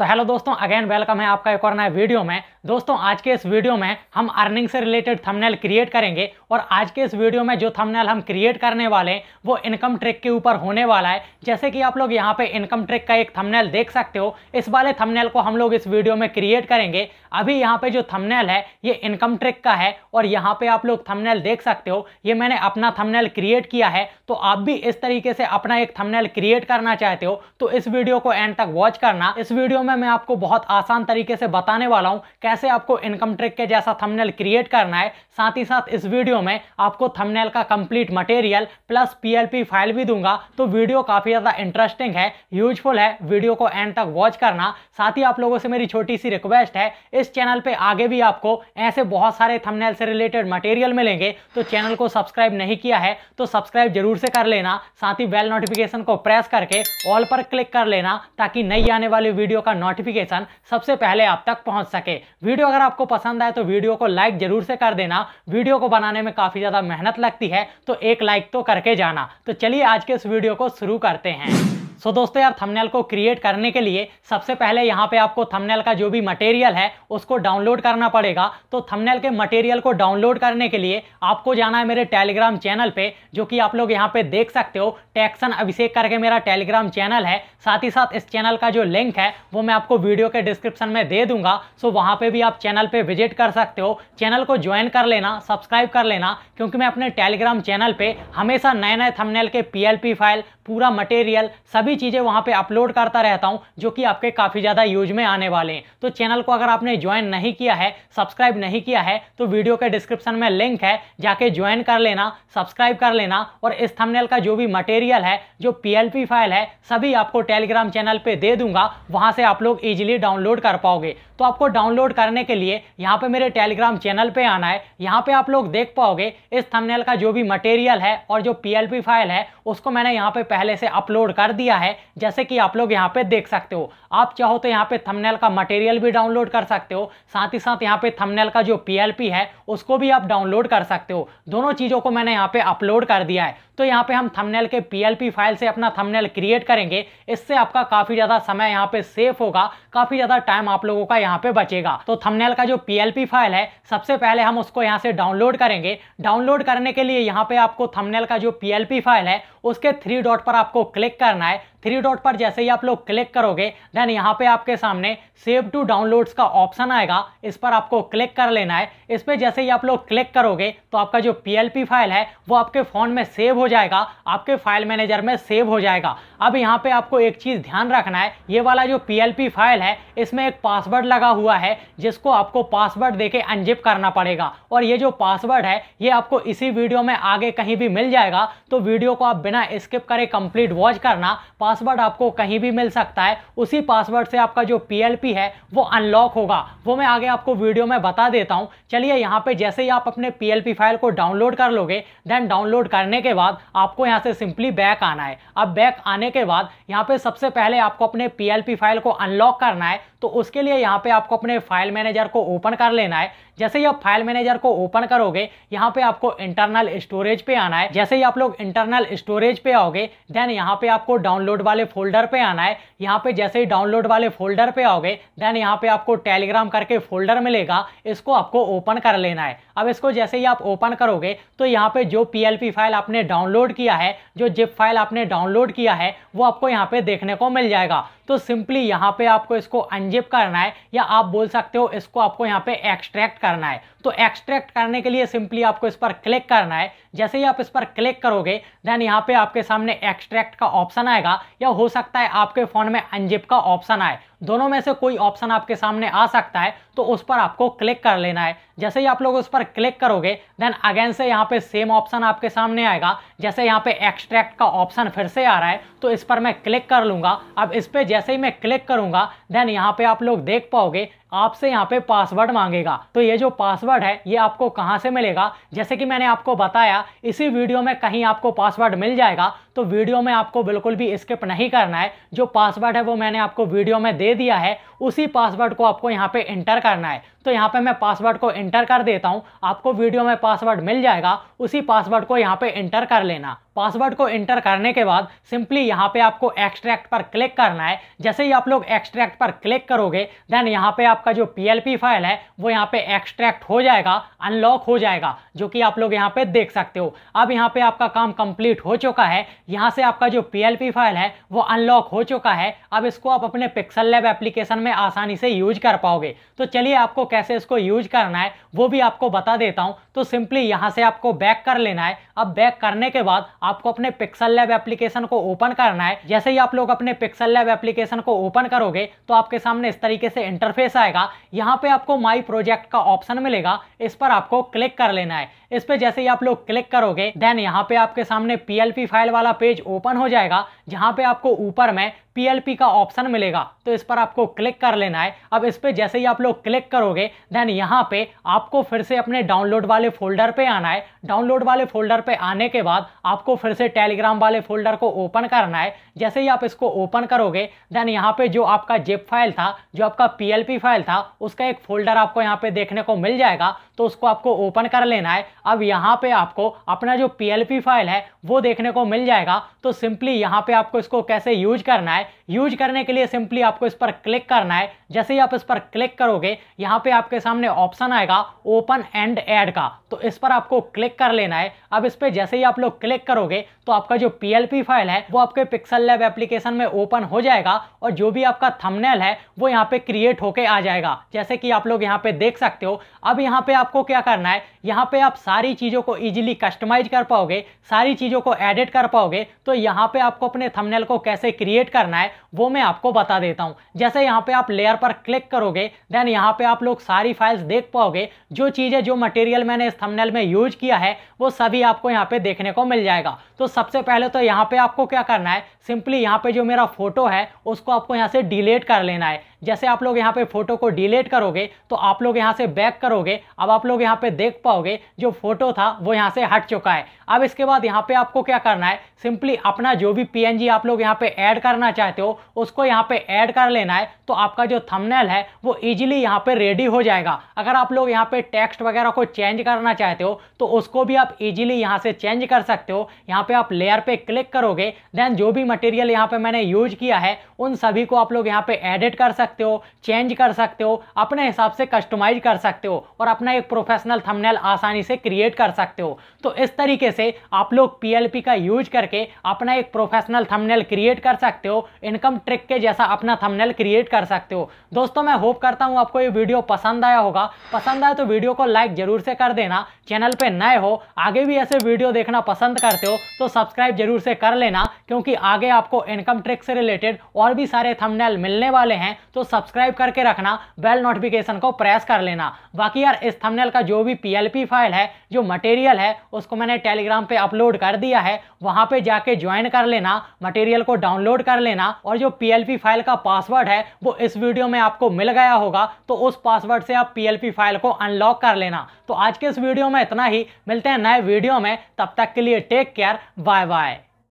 सो so, hello दोस्तों again welcome है आपका एक और नया वीडियो में दोस्तों आज के इस वीडियो में हम अर्निंग से रिलेटेड थंबनेल क्रिएट करेंगे और आज के इस वीडियो में जो थंबनेल हम क्रिएट करने वाले हैं वो इनकम ट्रिक के ऊपर होने वाला है जैसे कि आप लोग यहाँ पे इनकम ट्रिक का एक थंबनेल देख सकते हो इस वाले थंबनेल को हम लोग इस वीडियो में क्रिएट करेंगे अभी यहाँ पे जो थमनेल है ये इनकम ट्रिक का है और यहाँ पे आप लोग थमनेल देख सकते हो ये मैंने अपना थमनेल क्रिएट किया है तो आप भी इस तरीके से अपना एक थमनेल क्रिएट करना चाहते हो तो इस वीडियो को एंड तक वॉच करना इस वीडियो में में मैं आपको बहुत आसान तरीके से बताने वाला हूँ कैसे आपको इनकम ट्रिक के जैसा थंबनेल क्रिएट करना है साथ ही साथ इस वीडियो में आपको थंबनेल का complete material plus PLP file भी दूंगा तो वीडियो काफ़ी ज़्यादा इंटरेस्टिंग है यूजफुल है वीडियो को एंड तक वॉच करना साथ ही आप लोगों से मेरी छोटी सी रिक्वेस्ट है इस चैनल पर आगे भी आपको ऐसे बहुत सारे थमनेल से रिलेटेड मटेरियल मिलेंगे तो चैनल को सब्सक्राइब नहीं किया है तो सब्सक्राइब जरूर से कर लेना साथ ही बेल नोटिफिकेशन को प्रेस करके ऑल पर क्लिक कर लेना ताकि नई आने वाली वीडियो का आपका नोटिफिकेशन सबसे पहले आप तक पहुंच सके वीडियो अगर आपको पसंद आए तो वीडियो को लाइक जरूर से कर देना वीडियो को बनाने में काफ़ी ज़्यादा मेहनत लगती है तो एक लाइक तो करके जाना तो चलिए आज के इस वीडियो को शुरू करते हैं सो so, दोस्तों यार थंबनेल को क्रिएट करने के लिए सबसे पहले यहाँ पे आपको थंबनेल का जो भी मटेरियल है उसको डाउनलोड करना पड़ेगा तो थंबनेल के मटेरियल को डाउनलोड करने के लिए आपको जाना है मेरे टेलीग्राम चैनल पे जो कि आप लोग यहाँ पे देख सकते हो टैक्सन अभिषेक करके मेरा टेलीग्राम चैनल है साथ ही साथ इस चैनल का जो लिंक है वो मैं आपको वीडियो के डिस्क्रिप्शन में दे दूंगा सो वहाँ पर भी आप चैनल पर विजिट कर सकते हो चैनल को ज्वाइन कर लेना सब्सक्राइब कर लेना क्योंकि मैं अपने टेलीग्राम चैनल पर हमेशा नए नए थमनेल के पी फाइल पूरा मटेरियल सभी सभी चीज़ें वहाँ पे अपलोड करता रहता हूँ जो कि आपके काफ़ी ज़्यादा यूज में आने वाले हैं तो चैनल को अगर आपने ज्वाइन नहीं किया है सब्सक्राइब नहीं किया है तो वीडियो के डिस्क्रिप्शन में लिंक है जाके ज्वाइन कर लेना सब्सक्राइब कर लेना और इस थंबनेल का जो भी मटेरियल है जो पी फाइल है सभी आपको टेलीग्राम चैनल पर दे दूंगा वहाँ से आप लोग ईजिली डाउनलोड कर पाओगे तो आपको डाउनलोड करने के लिए यहाँ पे मेरे टेलीग्राम चैनल पे आना है यहाँ पे आप लोग देख पाओगे इस थंबनेल का जो भी मटेरियल है और जो पीएलपी फाइल है उसको मैंने यहाँ पे पहले से अपलोड कर दिया है जैसे कि आप लोग यहाँ पे देख सकते हो आप चाहो तो यहाँ पे थंबनेल का मटेरियल भी डाउनलोड कर सकते हो साथ ही साथ यहाँ पे थंबनेल का जो पीएलपी है उसको भी आप डाउनलोड कर सकते हो दोनों चीज़ों को मैंने यहाँ पे अपलोड कर दिया है तो यहाँ पे हम थंबनेल के पीएलपी फाइल से अपना थंबनेल क्रिएट करेंगे इससे आपका काफ़ी ज़्यादा समय यहाँ पे सेफ होगा काफ़ी ज़्यादा टाइम आप लोगों का यहाँ पे बचेगा तो थमनेल का जो पीएलपी फाइल है सबसे पहले हम उसको यहाँ से डाउनलोड करेंगे डाउनलोड करने के लिए यहाँ पे आपको थमनेल का जो पीएलपी फाइल है उसके थ्री डॉट पर आपको क्लिक करना है थ्री डॉट पर जैसे ही आप लोग क्लिक करोगे देन यहाँ पे आपके सामने सेव टू डाउनलोड्स का ऑप्शन आएगा इस पर आपको क्लिक कर लेना है इस पर जैसे ही आप लोग क्लिक करोगे तो आपका जो पी फाइल है वो आपके फ़ोन में सेव हो जाएगा आपके फाइल मैनेजर में सेव हो जाएगा अब यहाँ पे आपको एक चीज़ ध्यान रखना है ये वाला जो पी फाइल है इसमें एक पासवर्ड लगा हुआ है जिसको आपको पासवर्ड दे अनजिप करना पड़ेगा और ये जो पासवर्ड है ये आपको इसी वीडियो में आगे कहीं भी मिल जाएगा तो वीडियो को आप बिना स्किप करे कंप्लीट वॉच करना पासवर्ड आपको कहीं भी मिल सकता है उसी पासवर्ड से आपका जो पी है वो अनलॉक होगा वो मैं आगे आपको वीडियो में बता देता हूँ चलिए यहाँ पे जैसे ही आप अपने पी फाइल को डाउनलोड कर लोगे देन डाउनलोड करने के बाद आपको यहाँ से सिंपली बैक आना है अब बैक आने के बाद यहाँ पे सबसे पहले आपको अपने पी फाइल को अनलॉक करना है तो उसके लिए यहाँ पे आपको अपने फाइल मैनेजर को ओपन कर लेना है जैसे ही आप फाइल मैनेजर को ओपन करोगे यहाँ पे आपको इंटरनल स्टोरेज पे आना है जैसे ही आप लोग इंटरनल स्टोरेज पे आओगे देन यहाँ पे आपको डाउनलोड डाउनलोड वाले फोल्डर पे आना है यहाँ पे जैसे ही डाउनलोड वाले फोल्डर पे आओगे देन यहाँ पे आपको टेलीग्राम करके फोल्डर मिलेगा इसको आपको ओपन कर लेना है अब इसको जैसे ही आप ओपन करोगे तो यहाँ पे जो पी फाइल आपने डाउनलोड किया है जो जिप फाइल आपने डाउनलोड किया है वो आपको यहाँ पे देखने को मिल जाएगा तो सिंपली यहाँ पे आपको इसको अनजिप करना है या आप बोल सकते हो इसको आपको यहाँ पे एक्सट्रैक्ट करना है तो एक्सट्रैक्ट करने के लिए सिंपली आपको इस पर क्लिक करना है जैसे ही आप इस पर क्लिक करोगे देन यहाँ पे आपके सामने एक्सट्रैक्ट का ऑप्शन आएगा या हो सकता है आपके फ़ोन में अनजिप का ऑप्शन आए दोनों में से कोई ऑप्शन आपके सामने आ सकता है तो उस पर आपको क्लिक कर लेना है जैसे ही आप लोग उस पर क्लिक करोगे देन अगेन से यहाँ पे सेम ऑप्शन आपके सामने आएगा जैसे यहाँ पे एक्सट्रैक्ट का ऑप्शन फिर से आ रहा है तो इस पर मैं क्लिक कर लूँगा अब इस पर जैसे ही मैं क्लिक करूँगा देन यहाँ पे आप लोग देख पाओगे आपसे यहाँ पे पासवर्ड मांगेगा तो ये जो पासवर्ड पासवर्ड है ये आपको कहाँ से मिलेगा जैसे कि मैंने आपको बताया इसी वीडियो में कहीं आपको पासवर्ड मिल जाएगा तो वीडियो में आपको बिल्कुल भी स्किप नहीं करना है जो पासवर्ड है वो मैंने आपको वीडियो में दे दिया है उसी पासवर्ड को आपको यहाँ पे इंटर करना है तो यहाँ पे मैं पासवर्ड को इंटर कर देता हूँ आपको वीडियो में पासवर्ड मिल जाएगा उसी पासवर्ड को यहाँ पे इंटर कर लेना पासवर्ड को इंटर करने के बाद सिंपली यहाँ पे आपको एक्सट्रैक्ट पर क्लिक करना है जैसे ही आप लोग एक्सट्रैक्ट पर क्लिक करोगे देन यहाँ पे आपका जो पी फाइल है वो यहाँ पे एक्सट्रैक्ट हो जाएगा अनलॉक हो जाएगा जो कि आप लोग यहाँ पे देख सकते हो अब यहाँ पे आपका काम कंप्लीट हो चुका है यहाँ से आपका जो पी फाइल है वो अनलॉक हो चुका है अब इसको आप अपने पिक्सल लैब एप्लीकेशन में आसानी से यूज कर पाओगे तो चलिए आपको कैसे इसको यूज करना है वो भी आपको बता देता हूँ तो सिंपली यहाँ से आपको बैक कर लेना है अब बैक करने के बाद आपको अपने पिक्सल लैब एप्लीकेशन को ओपन करना है जैसे ही आप लोग अपने पिक्सल लैब एप्लीकेशन को ओपन करोगे तो आपके सामने इस तरीके से इंटरफेस आएगा यहाँ पे आपको माई प्रोजेक्ट का ऑप्शन मिलेगा इस पर आपको क्लिक कर लेना है इस पर जैसे ही आप लोग क्लिक करोगे देन यहाँ पे आपके सामने पी फाइल वाला पेज ओपन हो जाएगा जहाँ पे आपको ऊपर में PLP का ऑप्शन मिलेगा तो इस पर आपको क्लिक कर लेना है अब इस पर जैसे ही आप लोग क्लिक करोगे देन यहाँ पे आपको फिर से अपने डाउनलोड वाले फोल्डर पे आना है डाउनलोड वाले फोल्डर पे आने के बाद आपको आपको फिर से टेलीग्राम वाले फोल्डर को ओपन करना है जैसे ही आप इसको ओपन करोगे देन यहाँ पे जो आपका जेप फाइल था जो आपका पी फाइल था उसका एक फोल्डर आपको यहाँ पे देखने को मिल जाएगा तो उसको आपको ओपन कर लेना है अब यहाँ पे आपको अपना जो पीएलपी फाइल है वो देखने को मिल जाएगा तो सिंपली यहाँ पे आपको इसको कैसे यूज करना है यूज करने के लिए सिंपली आपको इस पर क्लिक करना है जैसे ही आप इस पर क्लिक करोगे यहाँ पे आपके सामने ऑप्शन आएगा ओपन एंड एड का तो इस पर आपको क्लिक कर लेना है अब इस पर जैसे ही आप लोग क्लिक करोगे तो आपका जो पी फाइल है वो आपके पिक्सल लैब एप्लीकेशन में ओपन हो जाएगा और जो भी आपका थमनेल है वो यहाँ पे क्रिएट होके आ जाएगा जैसे कि आप लोग यहाँ पे देख सकते हो अब यहाँ पे आपको क्या करना है यहाँ पे आप सारी चीज़ों को ईजिली कस्टमाइज कर पाओगे सारी चीज़ों को एडिट कर पाओगे तो यहाँ पे आपको अपने थमनेल को कैसे क्रिएट करना है वो मैं आपको बता देता हूँ जैसे यहाँ पे आप लेयर पर क्लिक करोगे देन यहाँ पे आप लोग सारी फाइल्स देख पाओगे जो चीज़ें जो मटेरियल मैंने इस थंबनेल में यूज किया है वो सभी आपको यहाँ पे देखने को मिल जाएगा तो सबसे पहले तो यहाँ पे आपको क्या करना है सिंपली यहाँ पे जो मेरा फोटो है उसको आपको यहाँ से डिलीट कर लेना है जैसे आप लोग यहाँ पे फोटो को डिलीट करोगे तो आप लोग यहाँ से बैक करोगे अब आप लोग यहाँ पे देख पाओगे जो फोटो था वो यहाँ से हट चुका है अब इसके बाद यहाँ पे आपको क्या करना है सिंपली अपना जो भी पीएनजी आप लोग यहाँ पे ऐड करना चाहते हो उसको यहाँ पे ऐड कर लेना है तो आपका जो थंबनेल है वो इजीली यहाँ पे रेडी हो जाएगा अगर आप लोग यहाँ पे टेक्स्ट वगैरह को चेंज करना चाहते हो तो उसको भी आप इजीली यहाँ से चेंज कर सकते हो यहाँ पे आप लेयर पे क्लिक करोगे देन जो भी मटेरियल यहाँ पे मैंने यूज किया है उन सभी को आप लोग यहाँ पे एडिट कर सकते सकते हो चेंज कर सकते हो अपने हिसाब से कस्टमाइज कर सकते हो और अपना एक प्रोफेशनल थंबनेल आसानी से क्रिएट कर सकते हो तो इस तरीके से आप लोग पीएलपी का यूज करके अपना एक प्रोफेशनल थंबनेल क्रिएट कर सकते हो इनकम ट्रिक के जैसा अपना थंबनेल क्रिएट कर सकते हो दोस्तों मैं होप करता हूँ आपको ये वीडियो पसंद आया होगा पसंद आया तो वीडियो को लाइक जरूर से कर देना चैनल पे नए हो आगे भी ऐसे वीडियो देखना पसंद करते हो तो सब्सक्राइब जरूर से कर लेना क्योंकि आगे आपको इनकम ट्रिक से रिलेटेड और भी सारे थंबनेल मिलने वाले हैं तो तो सब्सक्राइब करके रखना बेल नोटिफिकेशन को प्रेस कर लेना बाकी यार इस थंबनेल का जो भी पीएलपी फाइल है जो मटेरियल है उसको मैंने टेलीग्राम पे अपलोड कर दिया है वहां पे जाके ज्वाइन कर लेना मटेरियल को डाउनलोड कर लेना और जो पीएलपी फाइल का पासवर्ड है वो इस वीडियो में आपको मिल गया होगा तो उस पासवर्ड से आप पीएलपी फाइल को अनलॉक कर लेना तो आज के इस वीडियो में इतना ही मिलते हैं नए वीडियो में तब तक के लिए टेक केयर बाय बाय